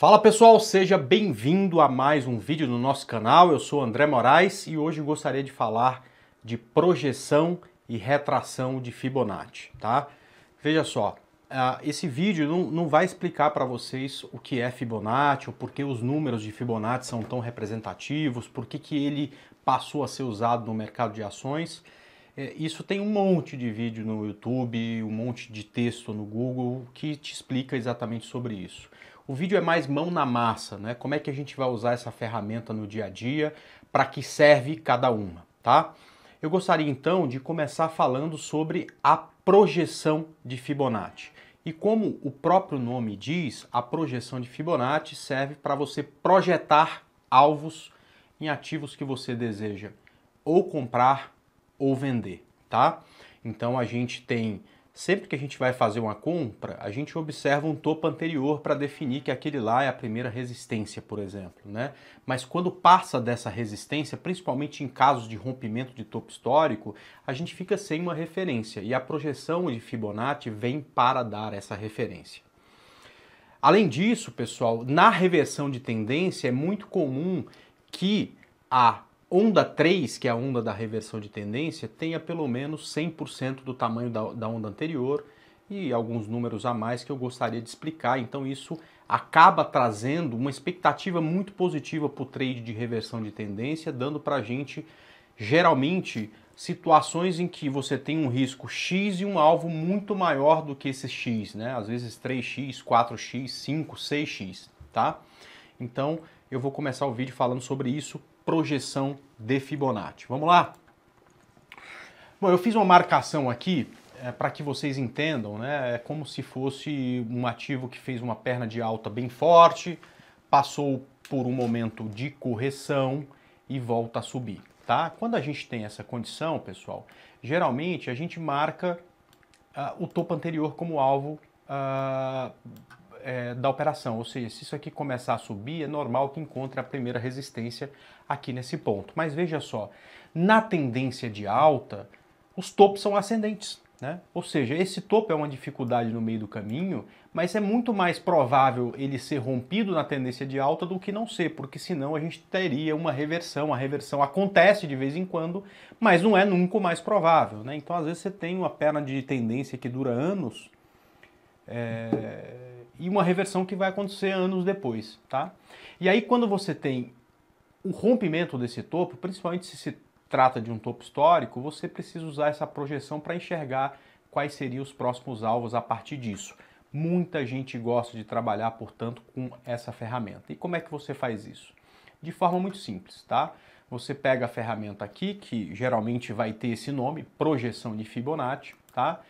Fala pessoal, seja bem-vindo a mais um vídeo no nosso canal. Eu sou André Moraes e hoje gostaria de falar de projeção e retração de Fibonacci, tá? Veja só, ah, esse vídeo não, vai explicar para vocês o que é Fibonacci, ou por que os números de Fibonacci são tão representativos, por que, que ele passou a ser usado no mercado de ações. É, isso tem um monte de vídeo no YouTube, um monte de texto no Google que te explica exatamente sobre isso. O vídeo é mais mão na massa, né? Como é que a gente vai usar essa ferramenta no dia a dia, para que serve cada uma, tá? Eu gostaria então de começar falando sobre a projeção de Fibonacci. E como o próprio nome diz, a projeção de Fibonacci serve para você projetar alvos em ativos que você deseja ou comprar ou vender, tá? Então a gente tem Sempre que a gente vai fazer uma compra, a gente observa um topo anterior para definir que aquele lá é a primeira resistência, por exemplo, né? Mas quando passa dessa resistência, principalmente em casos de rompimento de topo histórico, a gente fica sem uma referência e a projeção de Fibonacci vem para dar essa referência. Além disso, pessoal, na reversão de tendência é muito comum que a onda 3, que é a onda da reversão de tendência, tenha pelo menos 100% do tamanho da, da onda anterior e alguns números a mais que eu gostaria de explicar. Então, isso acaba trazendo uma expectativa muito positiva para o trade de reversão de tendência, dando para a gente geralmente situações em que você tem um risco X e um alvo muito maior do que esse X, né? Às vezes 3X, 4X, 5, 6X, tá? Então, eu vou começar o vídeo falando sobre isso projeção de Fibonacci. Vamos lá? Bom, eu fiz uma marcação aqui é, para que vocês entendam, né? É como se fosse um ativo que fez uma perna de alta bem forte, passou por um momento de correção e volta a subir, tá? Quando a gente tem essa condição, pessoal, geralmente a gente marca uh, o topo anterior como alvo uh, é, da operação, ou seja, se isso aqui começar a subir, é normal que encontre a primeira resistência aqui nesse ponto. Mas veja só, na tendência de alta, os topos são ascendentes. Né? Ou seja, esse topo é uma dificuldade no meio do caminho, mas é muito mais provável ele ser rompido na tendência de alta do que não ser, porque senão a gente teria uma reversão. A reversão acontece de vez em quando, mas não é nunca mais provável. Né? Então, às vezes, você tem uma perna de tendência que dura anos. É e uma reversão que vai acontecer anos depois, tá? E aí quando você tem o rompimento desse topo, principalmente se se trata de um topo histórico, você precisa usar essa projeção para enxergar quais seriam os próximos alvos a partir disso. Muita gente gosta de trabalhar, portanto, com essa ferramenta. E como é que você faz isso? De forma muito simples, tá? Você pega a ferramenta aqui, que geralmente vai ter esse nome, projeção de Fibonacci, tá?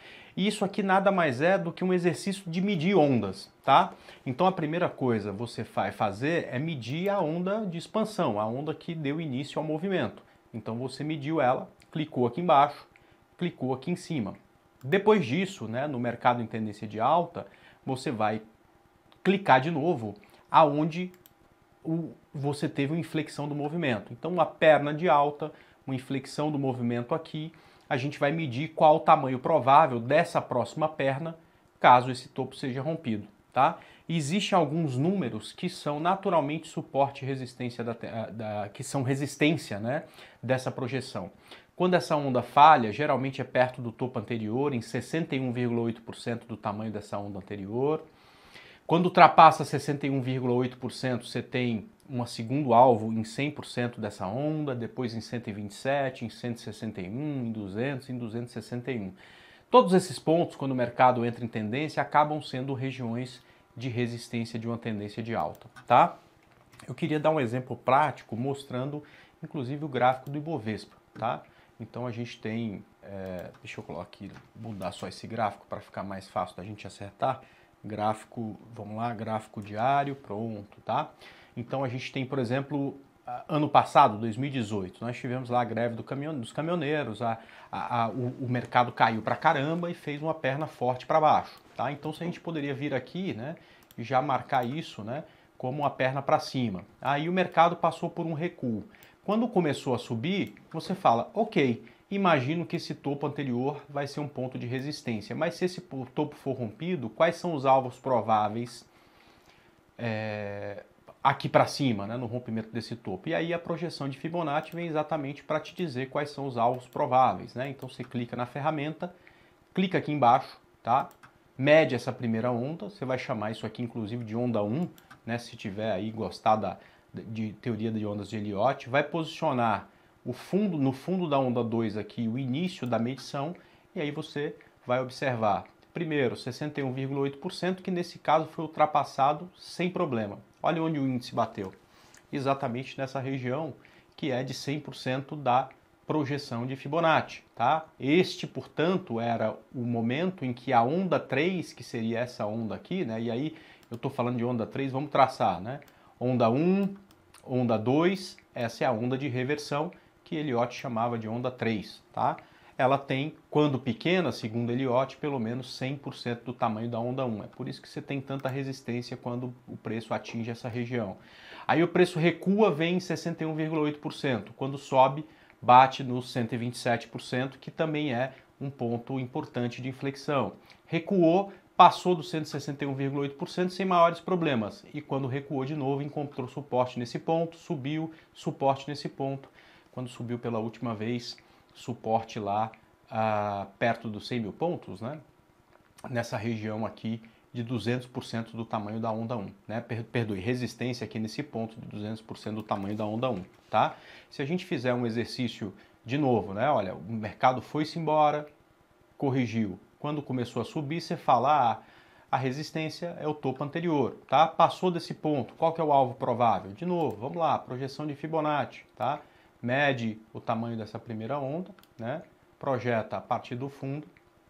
E isso aqui nada mais é do que um exercício de medir ondas, tá? Então a primeira coisa você vai fazer é medir a onda de expansão, a onda que deu início ao movimento. Então você mediu ela, clicou aqui embaixo, clicou aqui em cima. Depois disso, né, no mercado em tendência de alta, você vai clicar de novo aonde o, você teve uma inflexão do movimento. Então, uma perna de alta, uma inflexão do movimento aqui, a gente vai medir qual o tamanho provável dessa próxima perna caso esse topo seja rompido, tá? Existem alguns números que são naturalmente suporte e resistência da, ah, da, que são resistência, né, dessa projeção. Quando essa onda falha, geralmente é perto do topo anterior, em 61,8% do tamanho dessa onda anterior. Quando ultrapassa 61,8%, você tem um segundo alvo em 100% dessa onda, depois em 127, em 161, em 200, em 261. Todos esses pontos, quando o mercado entra em tendência, acabam sendo regiões de resistência de uma tendência de alta, tá? Eu queria dar um exemplo prático mostrando, inclusive, o gráfico do Ibovespa, tá? Então a gente tem, é, deixa eu colocar aqui, mudar só esse gráfico para ficar mais fácil da gente acertar. Gráfico, vamos lá, gráfico diário, pronto, tá? Então a gente tem, por exemplo, ano passado, 2018, nós tivemos lá a greve do dos caminhoneiros, a, a, a, o, o, mercado caiu para caramba e fez uma perna forte para baixo. Tá? Então se a gente poderia vir aqui né, e já marcar isso né, como uma perna para cima. Aí o mercado passou por um recuo. Quando começou a subir, você fala, ok, imagino que esse topo anterior vai ser um ponto de resistência, mas se esse topo for rompido, quais são os alvos prováveis é, aqui para cima, né, no rompimento desse topo. E aí a projeção de Fibonacci vem exatamente para te dizer quais são os alvos prováveis. Né? Então você clica na ferramenta, clica aqui embaixo, tá? mede essa primeira onda, você vai chamar isso aqui inclusive de onda 1, né, se tiver aí gostado da, de teoria de ondas de Elliott, vai posicionar o fundo no fundo da onda 2 aqui o início da medição e aí você vai observar primeiro 61,8% que nesse caso foi ultrapassado sem problema. Olha onde o índice bateu. Exatamente nessa região que é de 100% da projeção de Fibonacci, tá? Este, portanto, era o momento em que a onda 3, que seria essa onda aqui, né? E aí eu estou falando de onda 3, vamos traçar, né? Onda 1, onda 2, essa é a onda de reversão que Eliot chamava de onda 3, tá? ela tem, quando pequena, segundo Eliot, pelo menos 100% do tamanho da onda 1. É por isso que você tem tanta resistência quando o preço atinge essa região. Aí o preço recua, vem em 61,8%. Quando sobe, bate nos 127%, que também é um ponto importante de inflexão. Recuou, passou dos 161,8% sem maiores problemas. E quando recuou de novo, encontrou suporte nesse ponto, subiu, suporte nesse ponto. Quando subiu pela última vez, suporte lá ah, perto dos 100 mil pontos, né? nessa região aqui de 200% do tamanho da onda 1, né? Perdoe, resistência aqui nesse ponto de 200% do tamanho da onda 1, tá? Se a gente fizer um exercício de novo, né? Olha, o mercado foi-se embora, corrigiu. Quando começou a subir, você fala, ah, a resistência é o topo anterior, tá? Passou desse ponto, qual que é o alvo provável? De novo, vamos lá, projeção de Fibonacci, tá? mede o tamanho dessa primeira onda, né? projeta a partir do fundo,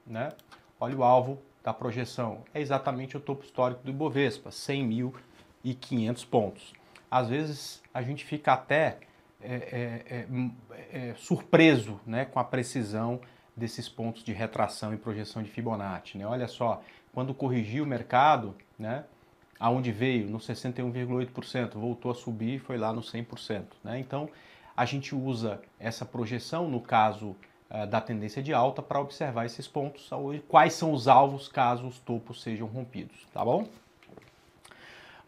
né? olha o alvo da projeção, é exatamente o topo histórico do Ibovespa, 100.500 pontos. Às vezes a gente fica até é, é, é, hum, é, surpreso né, com a precisão desses pontos de retração e projeção de Fibonacci. Né? Olha só, quando corrigiu o mercado, né, aonde veio, no 61,8%, voltou a subir e foi lá no 100%. Né? Então, a gente usa essa projeção, no caso uh, da tendência de alta, para observar esses pontos, quais são os alvos caso os topos sejam rompidos, tá bom?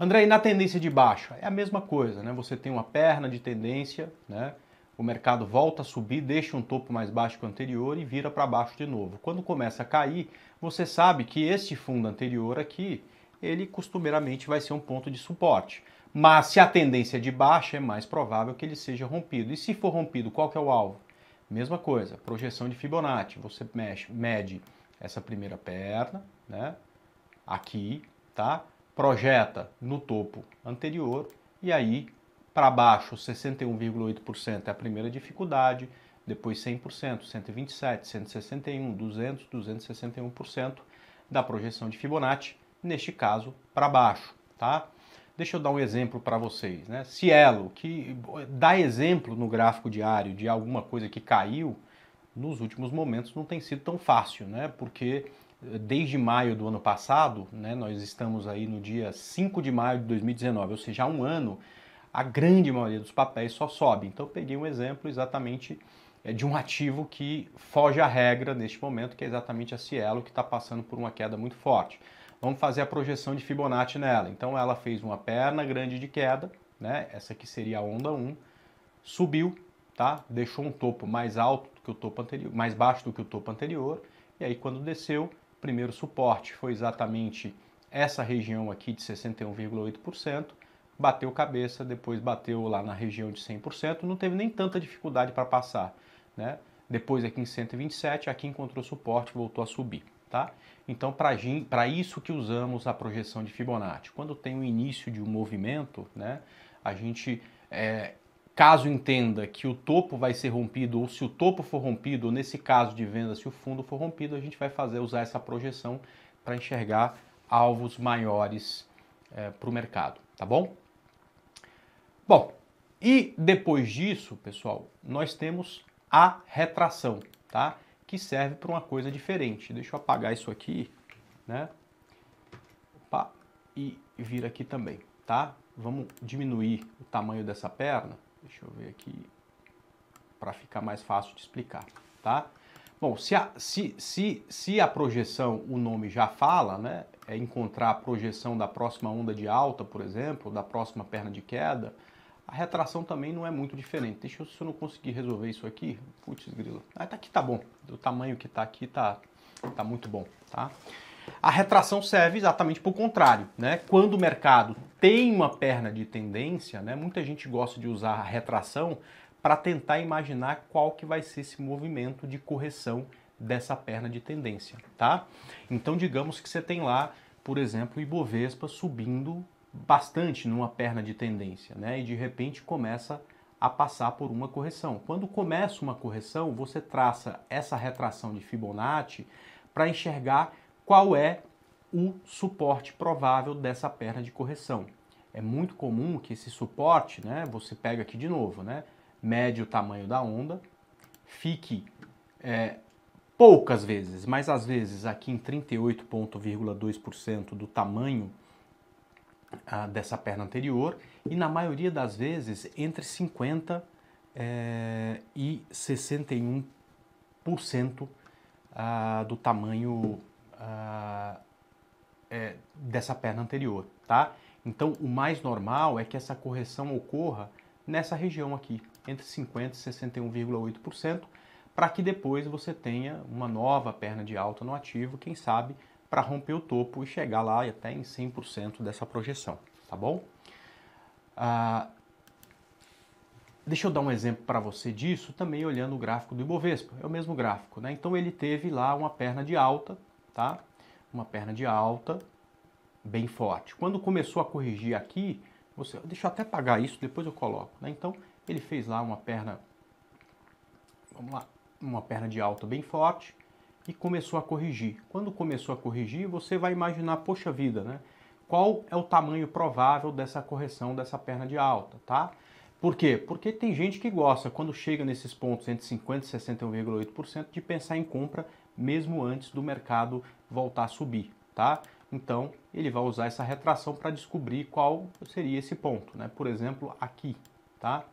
André, e na tendência de baixa? É a mesma coisa, né? Você tem uma perna de tendência, né? O mercado volta a subir, deixa um topo mais baixo que o anterior e vira para baixo de novo. Quando começa a cair, você sabe que este fundo anterior aqui, ele costumeiramente vai ser um ponto de suporte. Mas se a tendência é de baixa, é mais provável que ele seja rompido. E se for rompido, qual que é o alvo? Mesma coisa, projeção de Fibonacci. Você mexe, mede essa primeira perna, né? Aqui, tá? Projeta no topo anterior e aí para baixo, 61,8% é a primeira dificuldade, depois 100%, 127, 161, 200, 261% da projeção de Fibonacci, neste caso para baixo, tá? Deixa eu dar um exemplo para vocês. Né? Cielo, que dá exemplo no gráfico diário de alguma coisa que caiu, nos últimos momentos não tem sido tão fácil, né? porque eh, desde maio do ano passado, né, nós estamos aí no dia 5 de maio de 2019, ou seja, há um ano, a grande maioria dos papéis só sobe. Então eu peguei um exemplo exatamente eh, de um ativo que foge à regra neste momento, que é exatamente a Cielo, que está passando por uma queda muito forte vamos fazer a projeção de Fibonacci nela. Então ela fez uma perna grande de queda, né? Essa aqui seria a onda 1, subiu, tá? Deixou um topo mais alto do que o topo anterior, mais baixo do que o topo anterior, e aí quando desceu, primeiro suporte foi exatamente essa região aqui de 61,8%, bateu cabeça, depois bateu lá na região de 100%, não teve nem tanta dificuldade para passar, né? Depois aqui em 127, aqui encontrou suporte, voltou a subir tá? Então, para isso que usamos a projeção de Fibonacci. Quando tem o início de um movimento, né, a gente, é, caso entenda que o topo vai ser rompido, ou se o topo for rompido, ou nesse caso de venda, se o fundo for rompido, a gente vai fazer usar essa projeção para enxergar alvos maiores é, para o mercado, tá bom? Bom, e depois disso, pessoal, nós temos a retração, tá? que serve para uma coisa diferente. Deixa eu apagar isso aqui, né? Opa, e vir aqui também, tá? Vamos diminuir o tamanho dessa perna. Deixa eu ver aqui para ficar mais fácil de explicar, tá? Bom, se a, se, se, se a projeção, o nome já fala, né? É encontrar a projeção da próxima onda de alta, por exemplo, da próxima perna de queda, a retração também não é muito diferente. Deixa eu, se eu não conseguir resolver isso aqui, putz grilo. Ah, tá aqui tá bom. Do tamanho que tá aqui tá, tá muito bom, tá? A retração serve exatamente para o contrário, né? Quando o mercado tem uma perna de tendência, né? Muita gente gosta de usar a retração para tentar imaginar qual que vai ser esse movimento de correção dessa perna de tendência, tá? Então digamos que você tem lá, por exemplo, o Ibovespa subindo bastante numa perna de tendência, né? E de repente começa a passar por uma correção. Quando começa uma correção, você traça essa retração de Fibonacci para enxergar qual é o suporte provável dessa perna de correção. É muito comum que esse suporte, né, você pega aqui de novo, né, mede o tamanho da onda, fique é, poucas vezes, mas às vezes aqui em 38,2% do tamanho dessa perna anterior e, na maioria das vezes, entre 50% é, e 61% cento do tamanho é, dessa perna anterior, tá? Então, o mais normal é que essa correção ocorra nessa região aqui, entre 50% e 61,8%, para que depois você tenha uma nova perna de alta no ativo, quem sabe para romper o topo e chegar lá até em 100% dessa projeção, tá bom? Ah, deixa eu dar um exemplo para você disso também olhando o gráfico do Ibovespa, é o mesmo gráfico, né? Então ele teve lá uma perna de alta, tá? Uma perna de alta bem forte. Quando começou a corrigir aqui, você, deixa eu até apagar isso, depois eu coloco, né? Então ele fez lá uma perna, vamos lá, uma perna de alta bem forte, e começou a corrigir. Quando começou a corrigir, você vai imaginar, poxa vida, né? Qual é o tamanho provável dessa correção dessa perna de alta, tá? Por quê? Porque tem gente que gosta, quando chega nesses pontos entre 50% e 61,8%, de pensar em compra mesmo antes do mercado voltar a subir, tá? Então, ele vai usar essa retração para descobrir qual seria esse ponto, né? Por exemplo, aqui, tá?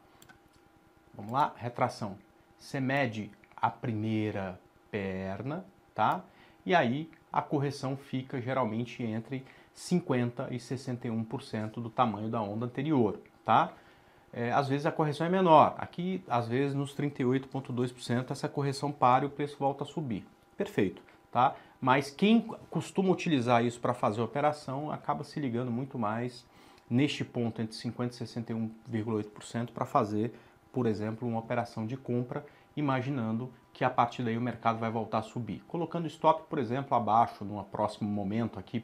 Vamos lá, retração. Você mede a primeira perna, tá? E aí a correção fica geralmente entre 50 e 61% do tamanho da onda anterior, tá? É, às vezes a correção é menor. Aqui, às vezes, nos 38,2%, essa correção para e o preço volta a subir. Perfeito, tá? Mas quem costuma utilizar isso para fazer operação acaba se ligando muito mais neste ponto entre 50 e 61,8% para fazer, por exemplo, uma operação de compra, imaginando que a partir daí o mercado vai voltar a subir. Colocando stop, por exemplo, abaixo, num próximo momento aqui,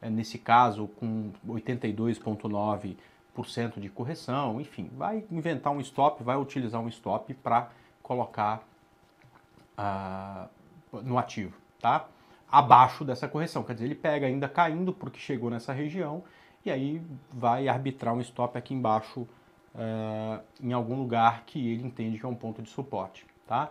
eh, nesse caso com 82,9% de correção, enfim, vai inventar um stop, vai utilizar um stop para colocar ah, no ativo, tá? Abaixo dessa correção, quer dizer, ele pega ainda caindo porque chegou nessa região e aí vai arbitrar um stop aqui embaixo eh, em algum lugar que ele entende que é um ponto de suporte, tá?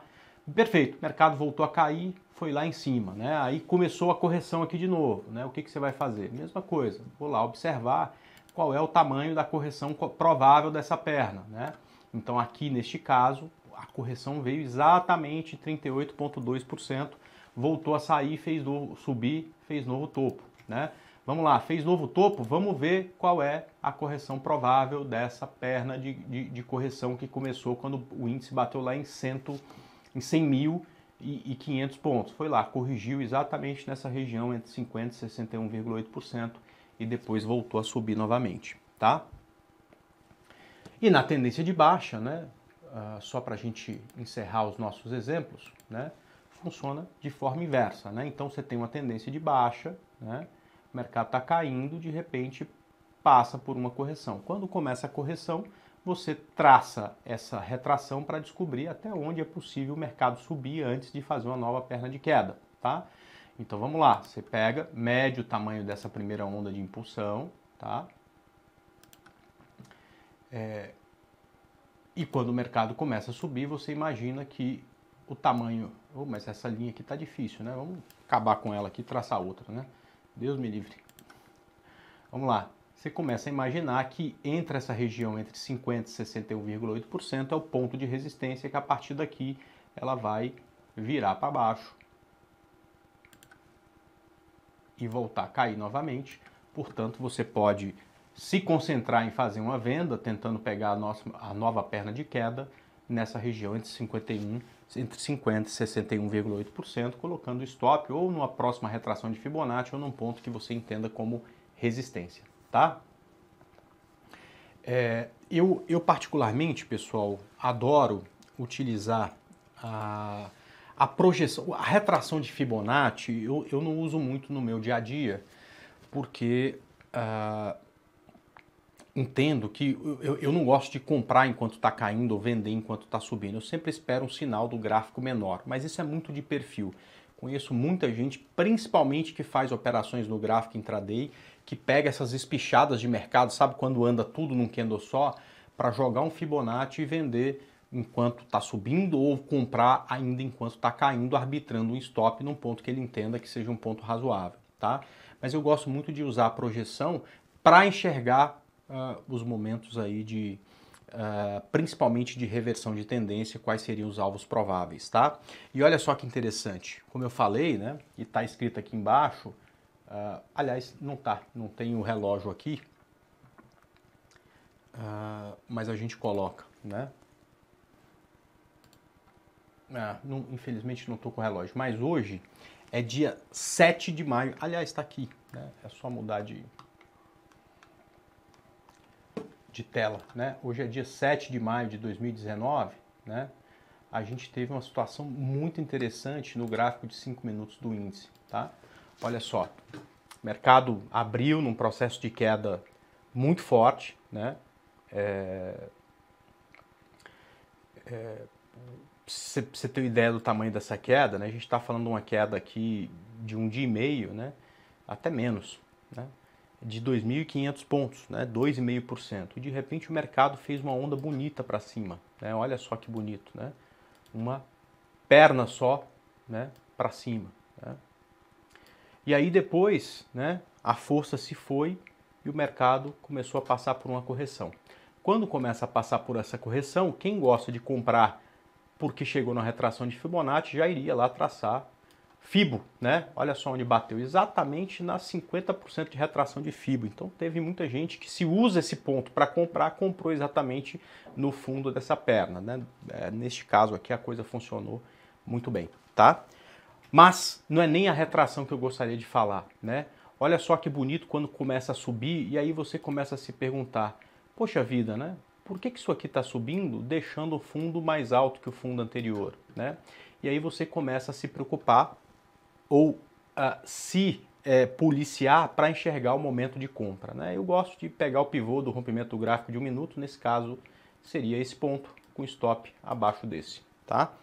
Perfeito, o mercado voltou a cair, foi lá em cima, né? Aí começou a correção aqui de novo, né? O que, que você vai fazer? Mesma coisa, vou lá observar qual é o tamanho da correção provável dessa perna, né? Então aqui neste caso, a correção veio exatamente 38.2%, voltou a sair, fez novo, subir, fez novo topo, né? Vamos lá, fez novo topo, vamos ver qual é a correção provável dessa perna de, de, de correção que começou quando o índice bateu lá em 100 em 100.500 pontos. Foi lá, corrigiu exatamente nessa região entre 50% e 61,8% e depois voltou a subir novamente, tá? E na tendência de baixa, né, uh, só para a gente encerrar os nossos exemplos, né, funciona de forma inversa, né? Então você tem uma tendência de baixa, né, o mercado está caindo, de repente passa por uma correção. Quando começa a correção, você traça essa retração para descobrir até onde é possível o mercado subir antes de fazer uma nova perna de queda, tá? Então vamos lá, você pega, mede o tamanho dessa primeira onda de impulsão, tá? É... E quando o mercado começa a subir, você imagina que o tamanho. Oh, mas essa linha aqui tá difícil, né? Vamos acabar com ela aqui e traçar outra, né? Deus me livre. Vamos lá você começa a imaginar que entre essa região entre 50% e 61,8% é o ponto de resistência que a partir daqui ela vai virar para baixo e voltar a cair novamente. Portanto, você pode se concentrar em fazer uma venda, tentando pegar a, nossa, a nova perna de queda nessa região entre 51 entre 50 e 61,8%, colocando stop ou numa próxima retração de Fibonacci ou num ponto que você entenda como resistência tá? É, eu, eu particularmente, pessoal, adoro utilizar a, a projeção, a retração de Fibonacci, eu, eu não uso muito no meu dia a dia, porque uh, entendo que eu, eu não gosto de comprar enquanto está caindo ou vender enquanto está subindo. Eu sempre espero um sinal do gráfico menor, mas isso é muito de perfil. Conheço muita gente, principalmente que faz operações no gráfico intraday que pega essas espichadas de mercado, sabe quando anda tudo num candle só, para jogar um Fibonacci e vender enquanto está subindo ou comprar ainda enquanto está caindo, arbitrando um stop num ponto que ele entenda que seja um ponto razoável, tá? Mas eu gosto muito de usar a projeção para enxergar uh, os momentos aí de, Uh, principalmente de reversão de tendência, quais seriam os alvos prováveis, tá? E olha só que interessante, como eu falei, né, e está escrito aqui embaixo, Uh, aliás, não tá, não tem o relógio aqui, uh, mas a gente coloca, né? Ah, não, infelizmente não estou com o relógio, mas hoje é dia 7 de maio. Aliás, está aqui, né? É só mudar de, de tela, né? Hoje é dia 7 de maio de 2019, né? A gente teve uma situação muito interessante no gráfico de 5 minutos do índice, tá? Olha só, o mercado abriu num processo de queda muito forte, né? É, é, você ter ideia do tamanho dessa queda, né? A gente está falando de uma queda aqui de um dia e meio, né? Até menos, né? De 2.500 pontos, né? 2,5%. E de repente o mercado fez uma onda bonita para cima, né? Olha só que bonito, né? Uma perna só, né? Para cima, né? E aí depois, né, a força se foi e o mercado começou a passar por uma correção. Quando começa a passar por essa correção, quem gosta de comprar porque chegou na retração de Fibonacci já iria lá traçar Fibo, né? Olha só onde bateu, exatamente na 50% de retração de Fibo. Então teve muita gente que se usa esse ponto para comprar, comprou exatamente no fundo dessa perna, né? É, neste caso aqui a coisa funcionou muito bem, tá? Mas não é nem a retração que eu gostaria de falar, né? Olha só que bonito quando começa a subir e aí você começa a se perguntar: poxa vida, né? Por que, que isso aqui está subindo, deixando o fundo mais alto que o fundo anterior, né? E aí você começa a se preocupar ou a se é, policiar para enxergar o momento de compra, né? Eu gosto de pegar o pivô do rompimento gráfico de um minuto, nesse caso seria esse ponto com stop abaixo desse, tá?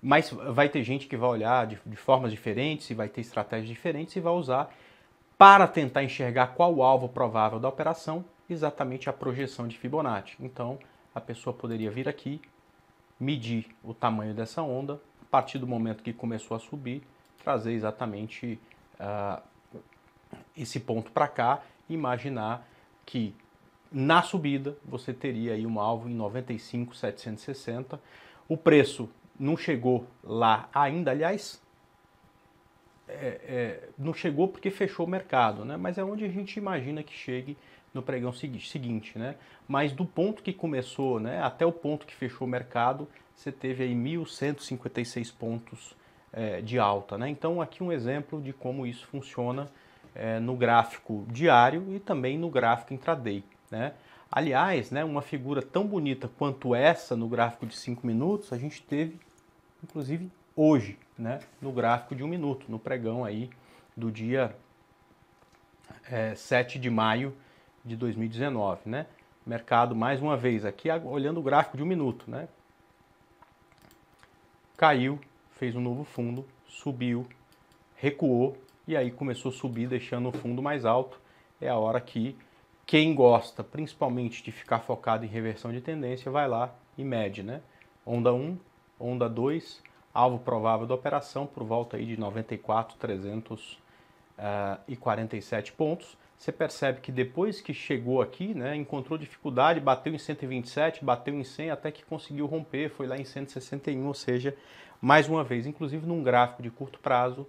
Mas vai ter gente que vai olhar de, de formas diferentes, e vai ter estratégias diferentes e vai usar para tentar enxergar qual o alvo provável da operação, exatamente a projeção de Fibonacci. Então, a pessoa poderia vir aqui, medir o tamanho dessa onda, a partir do momento que começou a subir, trazer exatamente uh, esse ponto para cá, imaginar que na subida você teria aí um alvo em 95,760. O preço não chegou lá ainda, aliás, é, é, não chegou porque fechou o mercado, né? Mas é onde a gente imagina que chegue no pregão seguinte, né? Mas do ponto que começou, né, até o ponto que fechou o mercado, você teve aí 1.156 pontos é, de alta, né? Então aqui um exemplo de como isso funciona é, no gráfico diário e também no gráfico intraday, né? Aliás, né, uma figura tão bonita quanto essa no gráfico de 5 minutos, a gente teve inclusive hoje, né, no gráfico de um minuto, no pregão aí do dia é, 7 de maio de 2019, né? Mercado mais uma vez aqui olhando o gráfico de um minuto, né? Caiu, fez um novo fundo, subiu, recuou e aí começou a subir, deixando o fundo mais alto. É a hora que quem gosta, principalmente de ficar focado em reversão de tendência, vai lá e mede, né? Onda 1, Onda 2, alvo provável da operação por volta aí de 94,347 eh, pontos. Você percebe que depois que chegou aqui, né, encontrou dificuldade, bateu em 127, bateu em 100, até que conseguiu romper, foi lá em 161, ou seja, mais uma vez, inclusive num gráfico de curto prazo,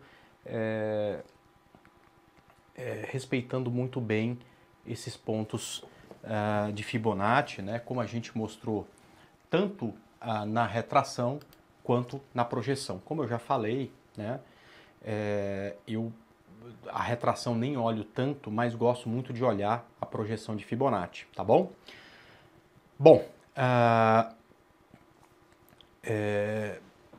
é, é, respeitando muito bem esses pontos uh, de Fibonacci, né, como a gente mostrou tanto na retração quanto na projeção. Como eu já falei, né, é, eu a retração nem olho tanto, mas gosto muito de olhar a projeção de Fibonacci, tá bom? Bom, é,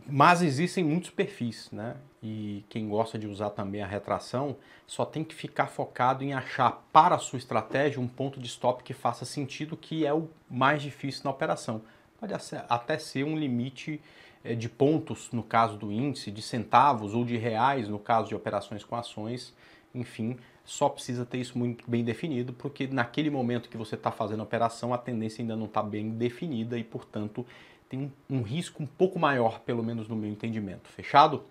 mas existem muitos perfis, né? E quem gosta de usar também a retração só tem que ficar focado em achar para a sua estratégia um ponto de stop que faça sentido, que é o mais difícil na operação pode até ser um limite eh, de pontos, no caso do índice, de centavos ou de reais, no caso de operações com ações, enfim, só precisa ter isso muito bem definido, porque naquele momento que você está fazendo a operação, a tendência ainda não está bem definida e, portanto, tem um, um, risco um pouco maior, pelo menos no meu entendimento. Fechado?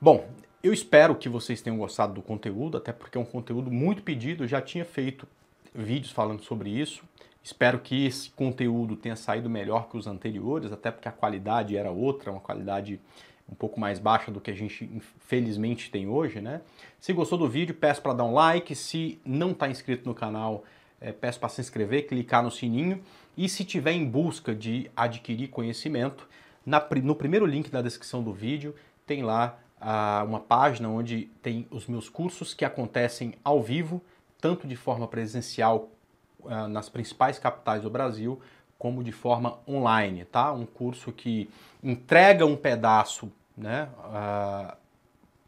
Bom, eu espero que vocês tenham gostado do conteúdo, até porque é um conteúdo muito pedido, eu já tinha feito vídeos falando sobre isso. Espero que esse conteúdo tenha saído melhor que os anteriores, até porque a qualidade era outra, uma qualidade um pouco mais baixa do que a gente infelizmente tem hoje, né? Se gostou do vídeo, peço para dar um like. Se não está inscrito no canal, é, peço para se inscrever, clicar no sininho. E se tiver em busca de adquirir conhecimento, na, no primeiro link da descrição do vídeo tem lá ah, uma página onde tem os meus cursos que acontecem ao vivo, tanto de forma presencial ah, nas principais capitais do Brasil, como de forma online, tá? Um curso que entrega um pedaço, né, uh, ah,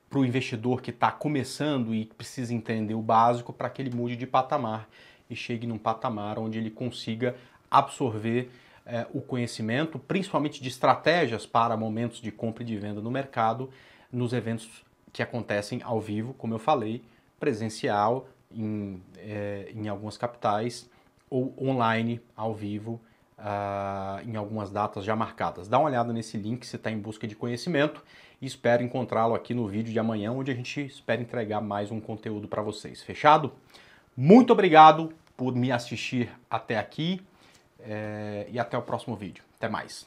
para o investidor que está começando e precisa entender o básico para que ele mude de patamar e chegue num patamar onde ele consiga absorver eh, o conhecimento, principalmente de estratégias para momentos de compra e de venda no mercado, nos eventos que acontecem ao vivo, como eu falei, presencial em, é, em algumas capitais ou online, ao vivo, uh, em algumas datas já marcadas. Dá uma olhada nesse link se está em busca de conhecimento e espero encontrá-lo aqui no vídeo de amanhã, onde a gente espera entregar mais um conteúdo para vocês. Fechado? Muito obrigado por me assistir até aqui é, e até o próximo vídeo. Até mais!